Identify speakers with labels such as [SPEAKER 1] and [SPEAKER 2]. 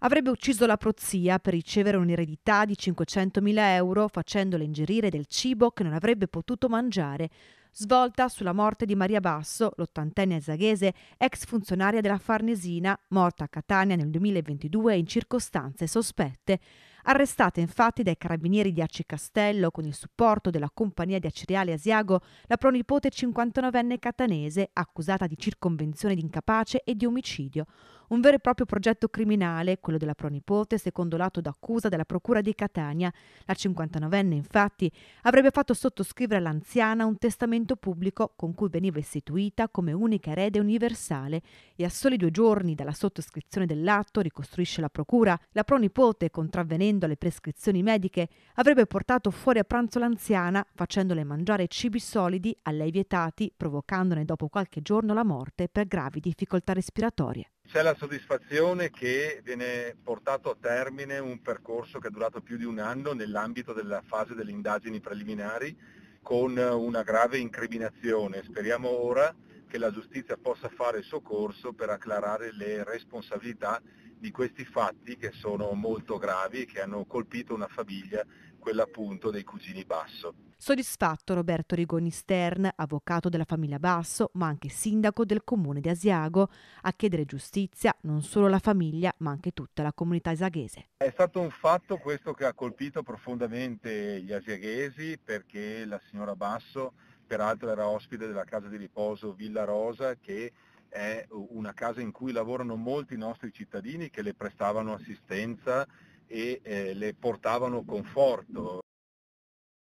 [SPEAKER 1] Avrebbe ucciso la prozia per ricevere un'eredità di 500.000 euro facendola ingerire del cibo che non avrebbe potuto mangiare, svolta sulla morte di Maria Basso, l'ottantenne zaghese, ex funzionaria della Farnesina, morta a Catania nel 2022 in circostanze sospette. Arrestata infatti dai carabinieri di Acci Castello con il supporto della compagnia di Aceriale Asiago, la pronipote 59enne catanese, accusata di circonvenzione di incapace e di omicidio. Un vero e proprio progetto criminale, quello della pronipote, secondo lato d'accusa della Procura di Catania. La 59enne, infatti, avrebbe fatto sottoscrivere all'anziana un testamento testamento pubblico con cui veniva istituita come unica erede universale e a soli due giorni dalla sottoscrizione dell'atto, ricostruisce la procura, la pronipote, contravvenendo alle prescrizioni mediche, avrebbe portato fuori a pranzo l'anziana facendole mangiare cibi solidi a lei vietati, provocandone dopo qualche giorno la morte per gravi difficoltà respiratorie.
[SPEAKER 2] C'è la soddisfazione che viene portato a termine un percorso che è durato più di un anno nell'ambito della fase delle indagini preliminari con una grave incriminazione. Speriamo ora che la giustizia possa fare il suo corso per acclarare le responsabilità di questi fatti che sono molto gravi e che hanno colpito una famiglia, quella appunto dei cugini Basso.
[SPEAKER 1] Soddisfatto Roberto Rigoni Stern, avvocato della famiglia Basso, ma anche sindaco del comune di Asiago, a chiedere giustizia non solo alla famiglia, ma anche tutta la comunità asiaghese.
[SPEAKER 2] È stato un fatto questo che ha colpito profondamente gli asiaghesi perché la signora Basso peraltro era ospite della casa di riposo Villa Rosa che è una casa in cui lavorano molti nostri cittadini che le prestavano assistenza e eh, le portavano conforto.